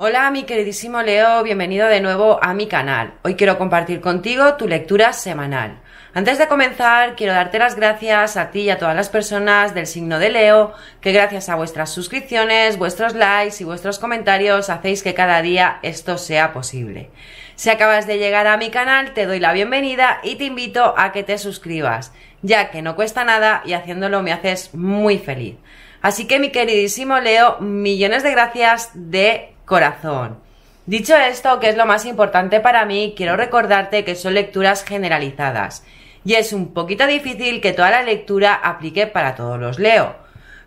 Hola mi queridísimo Leo, bienvenido de nuevo a mi canal. Hoy quiero compartir contigo tu lectura semanal. Antes de comenzar, quiero darte las gracias a ti y a todas las personas del signo de Leo, que gracias a vuestras suscripciones, vuestros likes y vuestros comentarios hacéis que cada día esto sea posible. Si acabas de llegar a mi canal, te doy la bienvenida y te invito a que te suscribas, ya que no cuesta nada y haciéndolo me haces muy feliz. Así que mi queridísimo Leo, millones de gracias de corazón. Dicho esto, que es lo más importante para mí, quiero recordarte que son lecturas generalizadas y es un poquito difícil que toda la lectura aplique para todos los leo.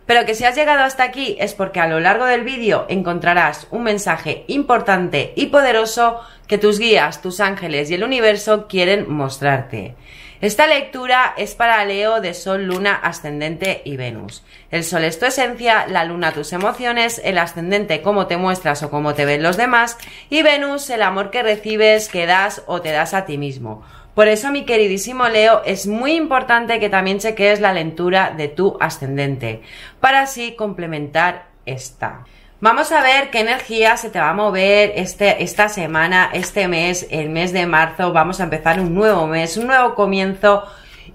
Pero que si has llegado hasta aquí es porque a lo largo del vídeo encontrarás un mensaje importante y poderoso que tus guías, tus ángeles y el universo quieren mostrarte. Esta lectura es para Leo de Sol, Luna, Ascendente y Venus. El Sol es tu esencia, la Luna tus emociones, el Ascendente cómo te muestras o cómo te ven los demás y Venus el amor que recibes, que das o te das a ti mismo. Por eso, mi queridísimo Leo, es muy importante que también cheques la lectura de tu ascendente, para así complementar esta. Vamos a ver qué energía se te va a mover este, esta semana, este mes, el mes de marzo. Vamos a empezar un nuevo mes, un nuevo comienzo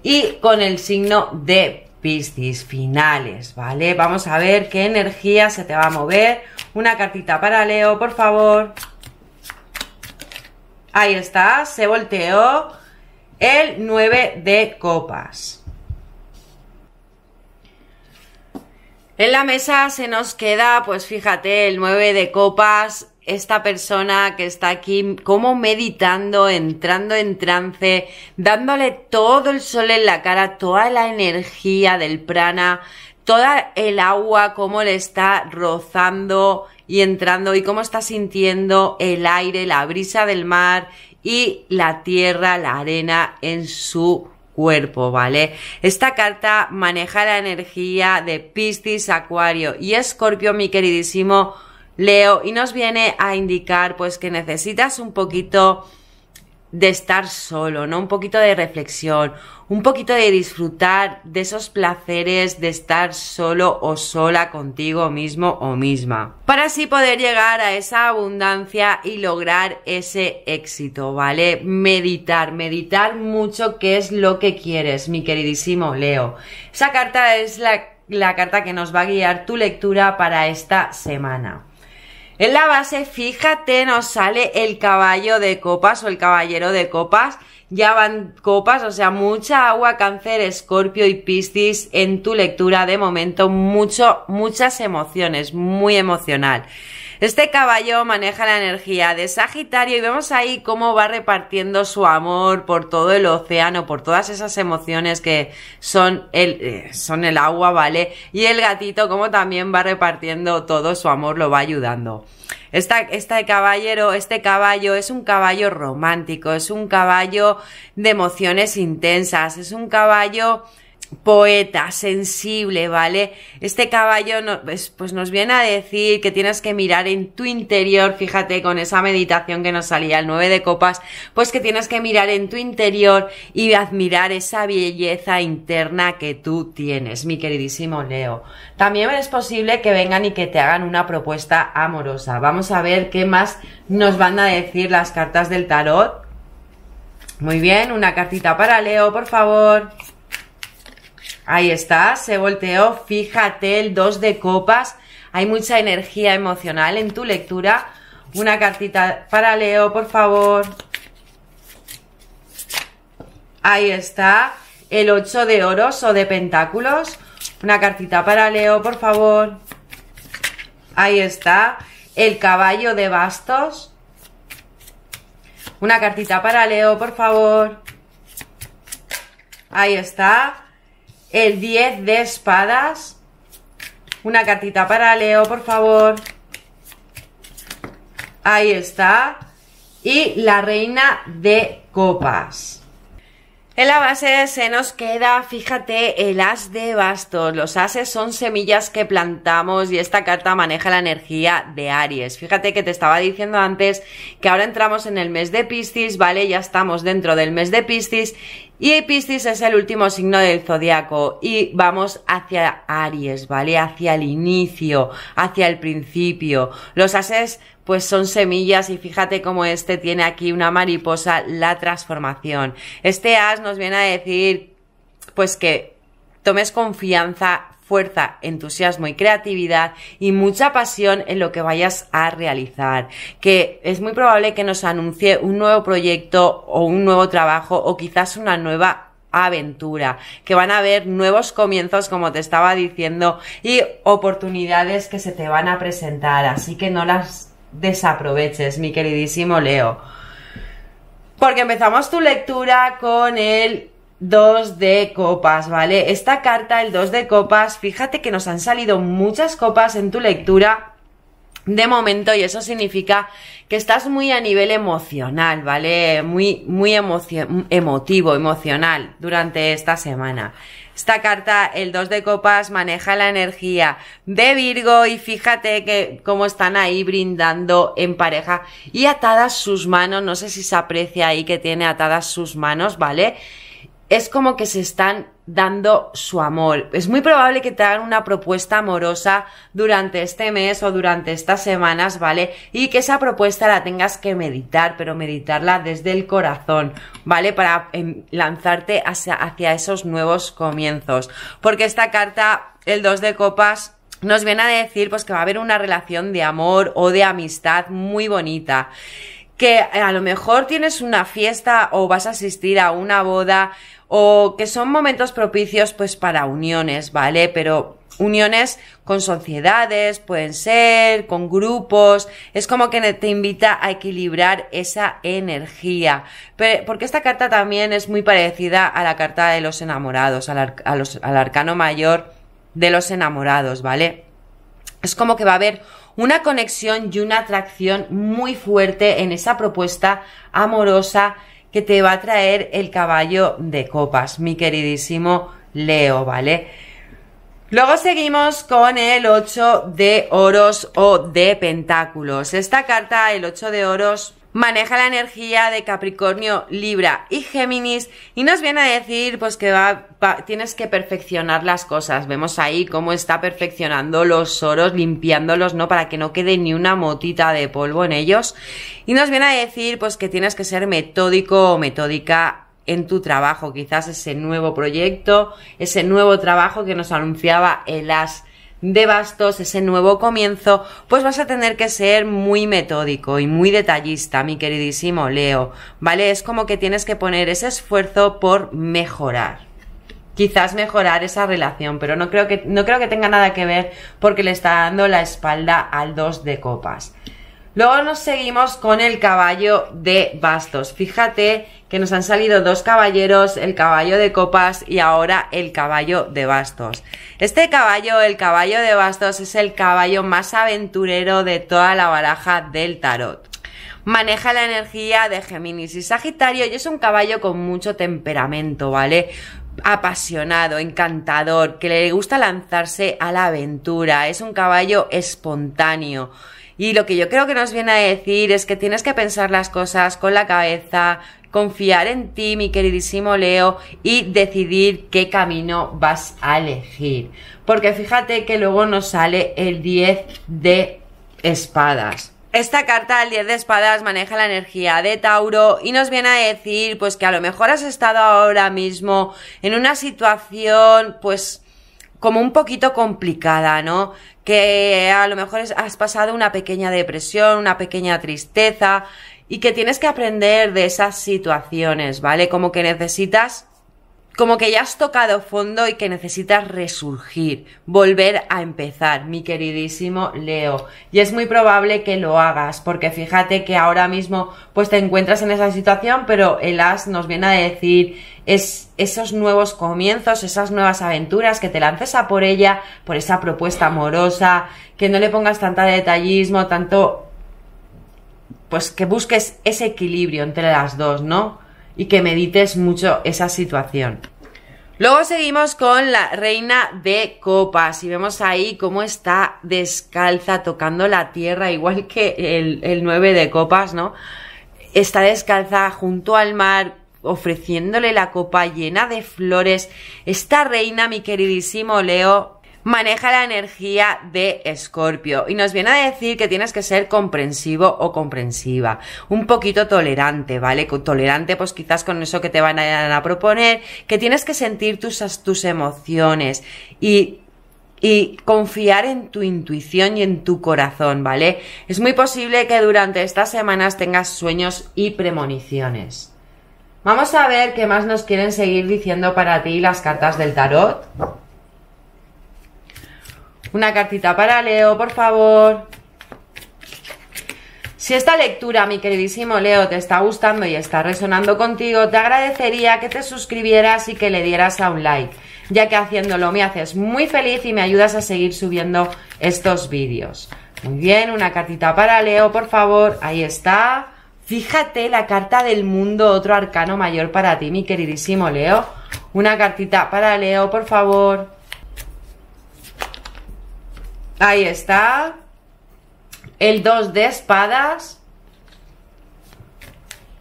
y con el signo de Piscis finales, ¿vale? Vamos a ver qué energía se te va a mover. Una cartita para Leo, por favor. Ahí está, se volteó el 9 de copas. En la mesa se nos queda, pues fíjate, el 9 de copas, esta persona que está aquí como meditando, entrando en trance, dándole todo el sol en la cara, toda la energía del prana, toda el agua, como le está rozando y entrando y cómo está sintiendo el aire, la brisa del mar y la tierra, la arena en su cuerpo, ¿vale? Esta carta maneja la energía de Piscis, Acuario y Escorpio, mi queridísimo Leo, y nos viene a indicar pues que necesitas un poquito de estar solo, ¿no? Un poquito de reflexión, un poquito de disfrutar de esos placeres de estar solo o sola contigo mismo o misma. Para así poder llegar a esa abundancia y lograr ese éxito, ¿vale? Meditar, meditar mucho qué es lo que quieres, mi queridísimo Leo. Esa carta es la, la carta que nos va a guiar tu lectura para esta semana. En la base, fíjate, nos sale el caballo de copas o el caballero de copas. Ya van copas, o sea, mucha agua, cáncer, escorpio y piscis en tu lectura de momento. Mucho, muchas emociones, muy emocional. Este caballo maneja la energía de Sagitario y vemos ahí cómo va repartiendo su amor por todo el océano, por todas esas emociones que son el, eh, son el agua, ¿vale? Y el gatito cómo también va repartiendo todo su amor, lo va ayudando. Esta, este caballero, este caballo es un caballo romántico, es un caballo de emociones intensas, es un caballo poeta, sensible, ¿vale? Este caballo pues, pues, nos viene a decir que tienes que mirar en tu interior, fíjate con esa meditación que nos salía el 9 de copas, pues que tienes que mirar en tu interior y admirar esa belleza interna que tú tienes, mi queridísimo Leo. También es posible que vengan y que te hagan una propuesta amorosa. Vamos a ver qué más nos van a decir las cartas del tarot. Muy bien, una cartita para Leo, por favor. Ahí está, se volteó, fíjate, el 2 de copas. Hay mucha energía emocional en tu lectura. Una cartita para Leo, por favor. Ahí está, el 8 de oros o de pentáculos. Una cartita para Leo, por favor. Ahí está, el caballo de bastos. Una cartita para Leo, por favor. Ahí está el 10 de espadas. Una cartita para Leo, por favor. Ahí está. Y la reina de copas. En la base se nos queda, fíjate, el as de bastos. Los ases son semillas que plantamos y esta carta maneja la energía de Aries. Fíjate que te estaba diciendo antes que ahora entramos en el mes de Piscis, ¿vale? Ya estamos dentro del mes de Piscis y Piscis es el último signo del zodiaco y vamos hacia Aries, ¿vale? Hacia el inicio, hacia el principio. Los ases pues son semillas y fíjate cómo este tiene aquí una mariposa, la transformación. Este as nos viene a decir pues que tomes confianza, fuerza, entusiasmo y creatividad y mucha pasión en lo que vayas a realizar. Que es muy probable que nos anuncie un nuevo proyecto o un nuevo trabajo o quizás una nueva aventura, que van a haber nuevos comienzos, como te estaba diciendo, y oportunidades que se te van a presentar, así que no las desaproveches, mi queridísimo Leo. Porque empezamos tu lectura con el 2 de copas, ¿vale? Esta carta, el 2 de copas, fíjate que nos han salido muchas copas en tu lectura de momento y eso significa que estás muy a nivel emocional, ¿vale? Muy, muy emotivo, emocional durante esta semana. Esta carta, el 2 de copas, maneja la energía de Virgo y fíjate que cómo están ahí brindando en pareja y atadas sus manos, no sé si se aprecia ahí que tiene atadas sus manos, ¿vale? Es como que se están dando su amor. Es muy probable que te hagan una propuesta amorosa durante este mes o durante estas semanas, ¿vale? Y que esa propuesta la tengas que meditar, pero meditarla desde el corazón, ¿vale? Para em, lanzarte hacia, hacia esos nuevos comienzos. Porque esta carta, el 2 de copas, nos viene a decir pues que va a haber una relación de amor o de amistad muy bonita que a lo mejor tienes una fiesta o vas a asistir a una boda o que son momentos propicios pues para uniones, ¿vale? Pero uniones con sociedades, pueden ser, con grupos, es como que te invita a equilibrar esa energía. porque esta carta también es muy parecida a la carta de los enamorados, al, al arcano mayor de los enamorados, ¿vale? Es como que va a haber una conexión y una atracción muy fuerte en esa propuesta amorosa que te va a traer el caballo de copas, mi queridísimo Leo, ¿vale? Luego seguimos con el 8 de oros o de pentáculos. Esta carta, el 8 de oros, maneja la energía de Capricornio, Libra y Géminis y nos viene a decir pues que tienes que perfeccionar las cosas. Vemos ahí cómo está perfeccionando los oros, limpiándolos, ¿no? Para que no quede ni una motita de polvo en ellos. Y nos viene a decir pues que tienes que ser metódico o metódica en tu trabajo, quizás ese nuevo proyecto, ese nuevo trabajo que nos anunciaba el as de bastos, ese nuevo comienzo, pues vas a tener que ser muy metódico y muy detallista, mi queridísimo Leo, ¿vale? Es como que tienes que poner ese esfuerzo por mejorar. Quizás mejorar esa relación, pero no creo que, no creo que tenga nada que ver porque le está dando la espalda al dos de copas. Luego nos seguimos con el caballo de bastos. Fíjate que nos han salido dos caballeros, el caballo de copas y ahora el caballo de bastos. Este caballo, el caballo de bastos, es el caballo más aventurero de toda la baraja del tarot. Maneja la energía de Géminis y Sagitario y es un caballo con mucho temperamento, ¿vale? apasionado, encantador, que le gusta lanzarse a la aventura, es un caballo espontáneo, y lo que yo creo que nos viene a decir es que tienes que pensar las cosas con la cabeza, confiar en ti, mi queridísimo Leo, y decidir qué camino vas a elegir. Porque fíjate que luego nos sale el 10 de espadas. Esta carta el 10 de espadas maneja la energía de Tauro y nos viene a decir pues que a lo mejor has estado ahora mismo en una situación pues como un poquito complicada, ¿no? Que a lo mejor has pasado una pequeña depresión, una pequeña tristeza y que tienes que aprender de esas situaciones, ¿vale? Como que necesitas como que ya has tocado fondo y que necesitas resurgir, volver a empezar, mi queridísimo Leo. Y es muy probable que lo hagas, porque fíjate que ahora mismo pues te encuentras en esa situación, pero el as nos viene a decir es esos nuevos comienzos, esas nuevas aventuras, que te lances a por ella, por esa propuesta amorosa, que no le pongas tanta detallismo, tanto pues que busques ese equilibrio entre las dos, ¿no? y que medites mucho esa situación. Luego seguimos con la reina de copas y vemos ahí cómo está descalza tocando la tierra, igual que el, 9 de copas, ¿no? Está descalza junto al mar, ofreciéndole la copa llena de flores. Esta reina, mi queridísimo Leo, maneja la energía de Escorpio y nos viene a decir que tienes que ser comprensivo o comprensiva, un poquito tolerante, ¿vale? Tolerante pues quizás con eso que te van a, proponer, que tienes que sentir tus, tus emociones y y confiar en tu intuición y en tu corazón, ¿vale? Es muy posible que durante estas semanas tengas sueños y premoniciones. Vamos a ver qué más nos quieren seguir diciendo para ti las cartas del tarot. Una cartita para Leo, por favor. Si esta lectura, mi queridísimo Leo, te está gustando y está resonando contigo, te agradecería que te suscribieras y que le dieras a un like, ya que haciéndolo me haces muy feliz y me ayudas a seguir subiendo estos vídeos. Muy bien, una cartita para Leo, por favor. Ahí está. Fíjate la carta del mundo, otro arcano mayor para ti, mi queridísimo Leo. Una cartita para Leo, por favor. Ahí está. El 2 de espadas.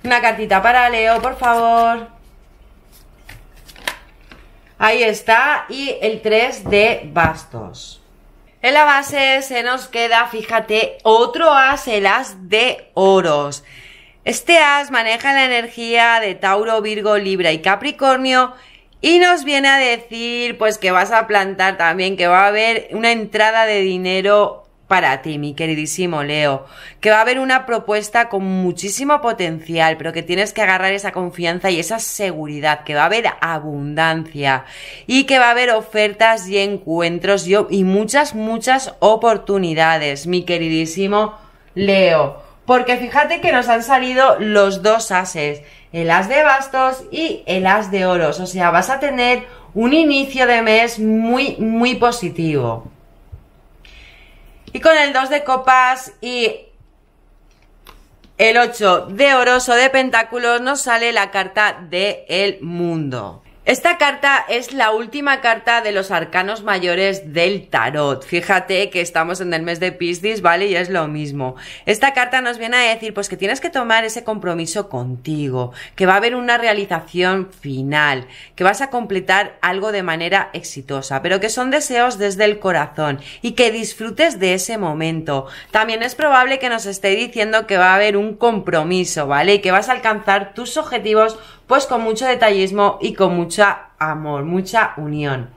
Una cartita para Leo, por favor. Ahí está. Y el 3 de bastos. En la base se nos queda, fíjate, otro as, el as de oros. Este as maneja la energía de Tauro, Virgo, Libra y Capricornio y nos viene a decir pues que vas a plantar también, que va a haber una entrada de dinero para ti, mi queridísimo Leo, que va a haber una propuesta con muchísimo potencial, pero que tienes que agarrar esa confianza y esa seguridad, que va a haber abundancia y que va a haber ofertas y encuentros y, muchas, muchas oportunidades, mi queridísimo Leo. Porque fíjate que nos han salido los dos ases el as de bastos y el as de oros. O sea, vas a tener un inicio de mes muy, muy positivo. Y con el 2 de copas y el 8 de oros o de pentáculos nos sale la carta de el mundo. Esta carta es la última carta de los arcanos mayores del tarot. Fíjate que estamos en el mes de Piscis, ¿vale? Y es lo mismo. Esta carta nos viene a decir pues que tienes que tomar ese compromiso contigo, que va a haber una realización final, que vas a completar algo de manera exitosa, pero que son deseos desde el corazón y que disfrutes de ese momento. También es probable que nos esté diciendo que va a haber un compromiso, ¿vale? Y que vas a alcanzar tus objetivos pues con mucho detallismo y con mucha amor, mucha unión.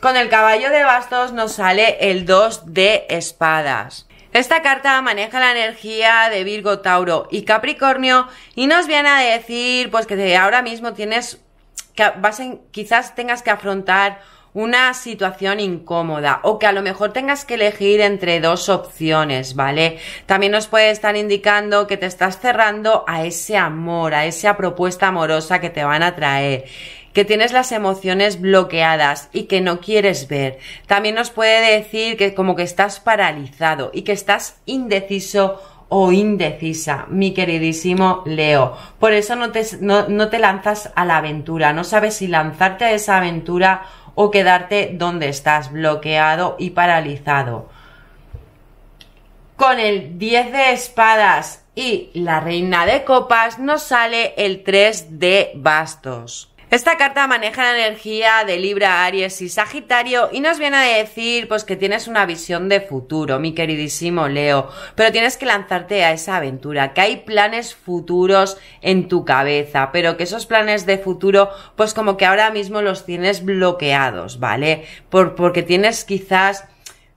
Con el caballo de bastos nos sale el 2 de espadas. Esta carta maneja la energía de Virgo, Tauro y Capricornio y nos viene a decir pues que ahora mismo tienes que quizás tengas que afrontar una situación incómoda o que a lo mejor tengas que elegir entre dos opciones, ¿vale? También nos puede estar indicando que te estás cerrando a ese amor, a esa propuesta amorosa que te van a traer que tienes las emociones bloqueadas y que no quieres ver. También nos puede decir que como que estás paralizado y que estás indeciso o indecisa, mi queridísimo Leo. Por eso no te, te lanzas a la aventura, no sabes si lanzarte a esa aventura o quedarte donde estás, bloqueado y paralizado. Con el 10 de espadas y la reina de copas nos sale el 3 de bastos. Esta carta maneja la energía de Libra, Aries y Sagitario y nos viene a decir pues que tienes una visión de futuro, mi queridísimo Leo, pero tienes que lanzarte a esa aventura, que hay planes futuros en tu cabeza, pero que esos planes de futuro pues como que ahora mismo los tienes bloqueados, ¿vale? Por, porque tienes quizás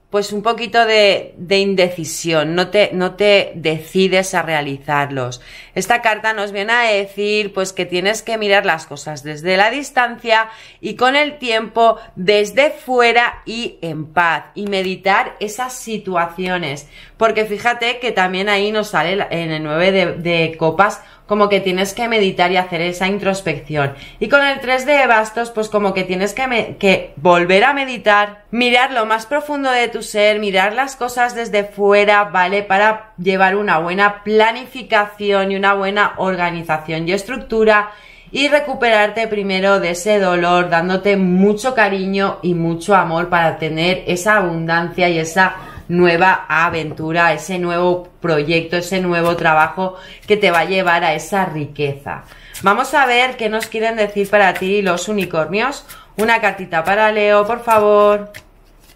pues un poquito de, indecisión, no te, no te decides a realizarlos. Esta carta nos viene a decir pues que tienes que mirar las cosas desde la distancia y con el tiempo desde fuera y en paz y meditar esas situaciones. Porque fíjate que también ahí nos sale en el 9 de copas como que tienes que meditar y hacer esa introspección. Y con el 3 de bastos, pues como que tienes que, que volver a meditar, mirar lo más profundo de tu ser, mirar las cosas desde fuera, ¿vale? Para llevar una buena planificación y una buena organización y estructura y recuperarte primero de ese dolor, dándote mucho cariño y mucho amor para tener esa abundancia y esa nueva aventura, ese nuevo proyecto, ese nuevo trabajo que te va a llevar a esa riqueza. Vamos a ver qué nos quieren decir para ti los unicornios. Una cartita para Leo, por favor.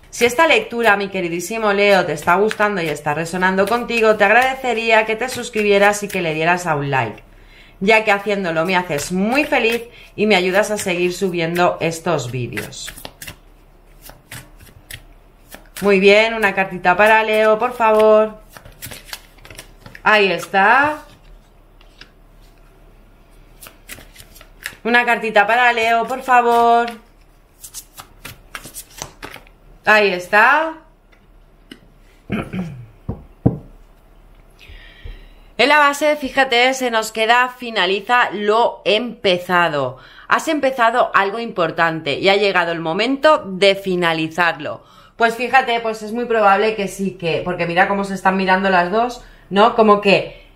Si esta lectura, mi queridísimo Leo, te está gustando y está resonando contigo, te agradecería que te suscribieras y que le dieras a un like, ya que haciéndolo me haces muy feliz y me ayudas a seguir subiendo estos vídeos. Muy bien, una cartita para Leo, por favor. Ahí está. Una cartita para Leo, por favor. Ahí está. En la base, fíjate, se nos queda, finaliza lo empezado. Has empezado algo importante y ha llegado el momento de finalizarlo. Pues fíjate, pues es muy probable que sí que, porque mira cómo se están mirando las dos, ¿no? Como que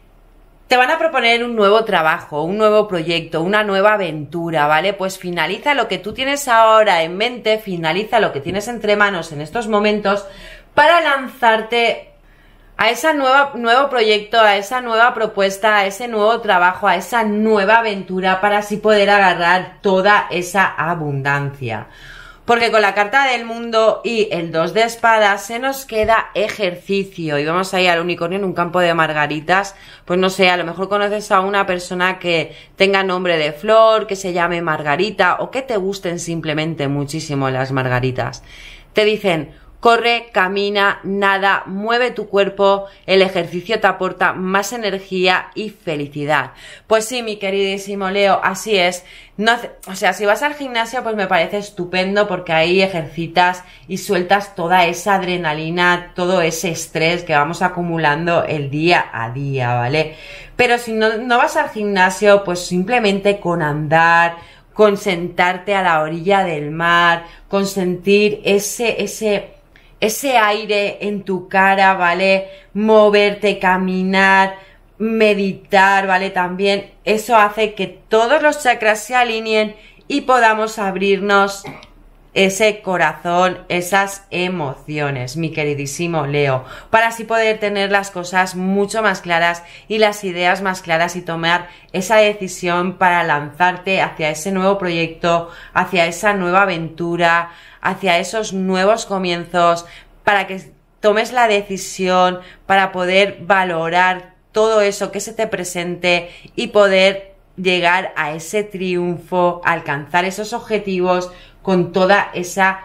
te van a proponer un nuevo trabajo, un nuevo proyecto, una nueva aventura, ¿vale? Pues finaliza lo que tú tienes ahora en mente, finaliza lo que tienes entre manos en estos momentos para lanzarte a ese nuevo proyecto, a esa nueva propuesta, a ese nuevo trabajo, a esa nueva aventura para así poder agarrar toda esa abundancia. Porque con la carta del mundo y el 2 de espadas se nos queda ejercicio. Y vamos a ir al unicornio en un campo de margaritas. Pues no sé, a lo mejor conoces a una persona que tenga nombre de flor, que se llame margarita o que te gusten simplemente muchísimo las margaritas. Te dicen, Corre, camina, nada, mueve tu cuerpo, el ejercicio te aporta más energía y felicidad. Pues sí, mi queridísimo Leo, así es. o sea, si vas al gimnasio, pues me parece estupendo porque ahí ejercitas y sueltas toda esa adrenalina, todo ese estrés que vamos acumulando el día a día, ¿vale? Pero si no, no vas al gimnasio, pues simplemente con andar, con sentarte a la orilla del mar, con sentir ese, ese, ese aire en tu cara, ¿vale? Moverte, caminar, meditar, ¿vale? También eso hace que todos los chakras se alineen y podamos abrirnos ese corazón, esas emociones, mi queridísimo Leo, para así poder tener las cosas mucho más claras y las ideas más claras y tomar esa decisión para lanzarte hacia ese nuevo proyecto, hacia esa nueva aventura, hacia esos nuevos comienzos, para que tomes la decisión, para poder valorar todo eso que se te presente y poder llegar a ese triunfo, alcanzar esos objetivos con toda esa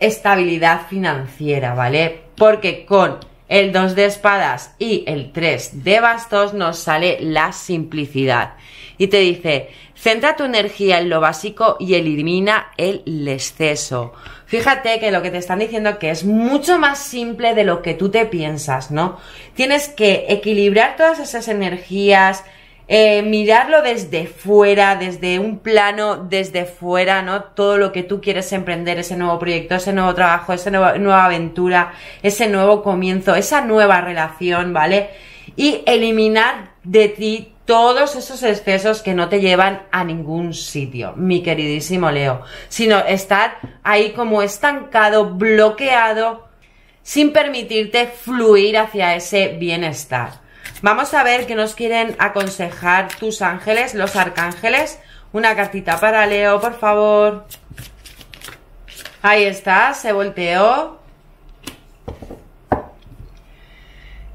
estabilidad financiera, ¿vale? Porque con el 2 de espadas y el 3 de bastos nos sale la simplicidad. Y te dice, centra tu energía en lo básico y elimina el exceso. Fíjate que lo que te están diciendo que es mucho más simple de lo que tú te piensas, ¿no? Tienes que equilibrar todas esas energías, eh, mirarlo desde fuera, desde un plano, desde fuera, ¿no? Todo lo que tú quieres emprender, ese nuevo proyecto, ese nuevo trabajo, esa nueva, nueva aventura, ese nuevo comienzo, esa nueva relación, ¿vale? Y eliminar de ti todos esos excesos que no te llevan a ningún sitio, mi queridísimo Leo, sino estar ahí como estancado, bloqueado, sin permitirte fluir hacia ese bienestar. Vamos a ver qué nos quieren aconsejar tus ángeles, los arcángeles. Una cartita para Leo, por favor. Ahí está, se volteó.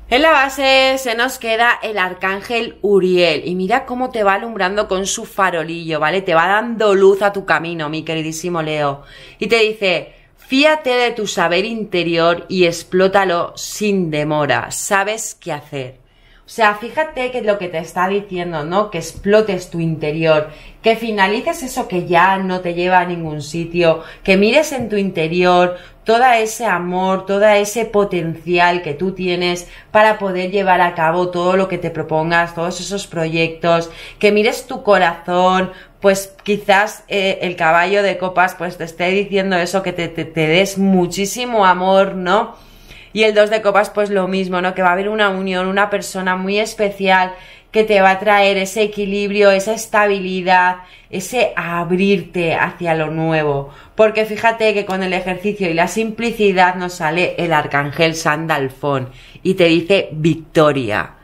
En la base se nos queda el arcángel Uriel y mira cómo te va alumbrando con su farolillo, ¿vale? Te va dando luz a tu camino, mi queridísimo Leo. Y te dice, fíate de tu saber interior y explótalo sin demora, sabes qué hacer. O sea, fíjate que lo que te está diciendo, ¿no? Que explotes tu interior, que finalices eso que ya no te lleva a ningún sitio, que mires en tu interior todo ese amor, todo ese potencial que tú tienes para poder llevar a cabo todo lo que te propongas, todos esos proyectos, que mires tu corazón, pues quizás eh, el caballo de copas pues te esté diciendo eso, que te, te des muchísimo amor, ¿no? Y el 2 de copas, pues lo mismo, ¿no? Que va a haber una unión, una persona muy especial que te va a traer ese equilibrio, esa estabilidad, ese abrirte hacia lo nuevo. Porque fíjate que con el ejercicio y la simplicidad nos sale el arcángel Sandalfón y te dice victoria.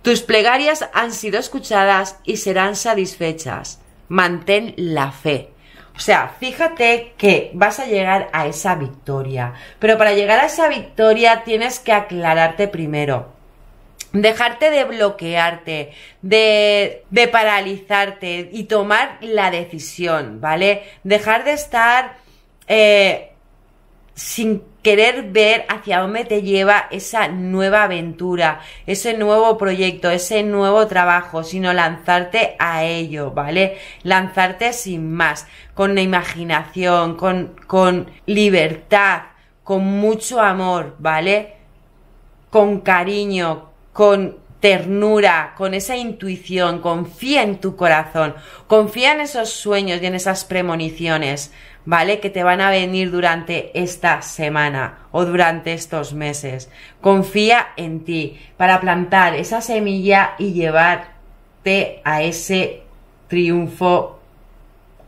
Tus plegarias han sido escuchadas y serán satisfechas. Mantén la fe. O sea, fíjate que vas a llegar a esa victoria, pero para llegar a esa victoria tienes que aclararte primero. Dejarte de bloquearte, de, de paralizarte y tomar la decisión, ¿vale? Dejar de estar eh, sin querer ver hacia dónde te lleva esa nueva aventura, ese nuevo proyecto, ese nuevo trabajo, sino lanzarte a ello, ¿vale? Lanzarte sin más, con la imaginación, con, libertad, con mucho amor, ¿vale? Con cariño, con ternura, con esa intuición, confía en tu corazón, confía en esos sueños y en esas premoniciones, ¿vale? Que te van a venir durante esta semana o durante estos meses. Confía en ti para plantar esa semilla y llevarte a ese triunfo,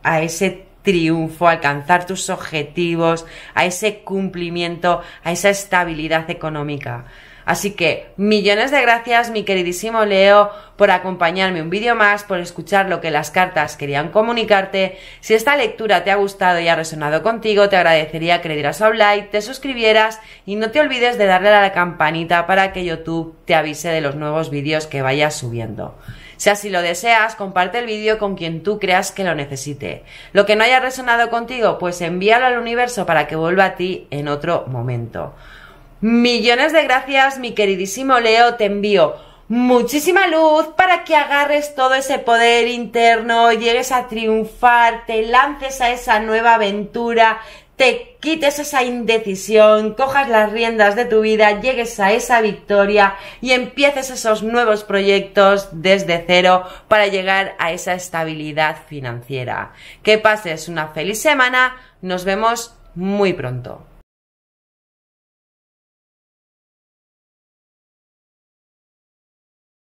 a ese triunfo, alcanzar tus objetivos, a ese cumplimiento, a esa estabilidad económica. Así que millones de gracias, mi queridísimo Leo, por acompañarme un vídeo más, por escuchar lo que las cartas querían comunicarte. Si esta lectura te ha gustado y ha resonado contigo, te agradecería que le dieras a un like, te suscribieras y no te olvides de darle a la campanita para que YouTube te avise de los nuevos vídeos que vayas subiendo. Si así lo deseas, comparte el vídeo con quien tú creas que lo necesite. Lo que no haya resonado contigo, pues envíalo al universo para que vuelva a ti en otro momento. Millones de gracias, mi queridísimo Leo, te envío muchísima luz para que agarres todo ese poder interno, llegues a triunfar, te lances a esa nueva aventura, te quites esa indecisión, cojas las riendas de tu vida, llegues a esa victoria y empieces esos nuevos proyectos desde cero para llegar a esa estabilidad financiera. Que pases una feliz semana, nos vemos muy pronto.